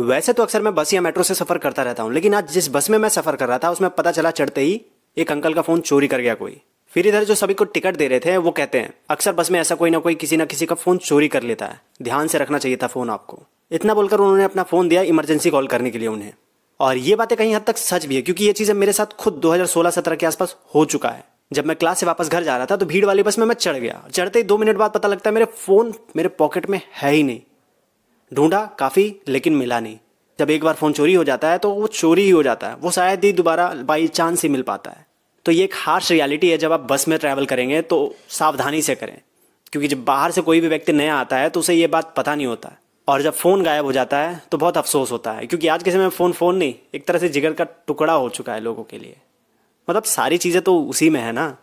वैसे तो अक्सर मैं बस या मेट्रो से सफर करता रहता हूँ लेकिन आज जिस बस में मैं सफर कर रहा था उसमें पता चला चढ़ते ही एक अंकल का फोन चोरी कर गया कोई फिर इधर जो सभी को टिकट दे रहे थे वो कहते हैं अक्सर बस में ऐसा कोई ना कोई किसी ना किसी का फोन चोरी कर लेता है ध्यान से रखना चाहिए था फोन आपको इतना बोलकर उन्होंने अपना फोन दिया इमरजेंसी कॉल करने के लिए उन्हें और ये बातें कहीं हद तक सच भी है क्योंकि ये चीज़ें मेरे साथ खुद 2016-17 के आसपास हो चुका है जब मैं क्लास से वापस घर जा रहा था तो भीड़ वाली बस में मैं चढ़ गया चढ़ते ही दो मिनट बाद पता लगता है मेरे फोन मेरे पॉकेट में है ही नहीं ढूंढा काफ़ी लेकिन मिला नहीं जब एक बार फ़ोन चोरी हो जाता है तो वो चोरी ही हो जाता है वो शायद ही दोबारा बाई चांस ही मिल पाता है तो ये एक हार्श रियलिटी है जब आप बस में ट्रैवल करेंगे तो सावधानी से करें क्योंकि जब बाहर से कोई भी व्यक्ति नया आता है तो उसे ये बात पता नहीं होता और जब फ़ोन गायब हो जाता है तो बहुत अफसोस होता है क्योंकि आज के समय फ़ोन फ़ोन नहीं एक तरह से जिगर का टुकड़ा हो चुका है लोगों के लिए मतलब सारी चीज़ें तो उसी में है ना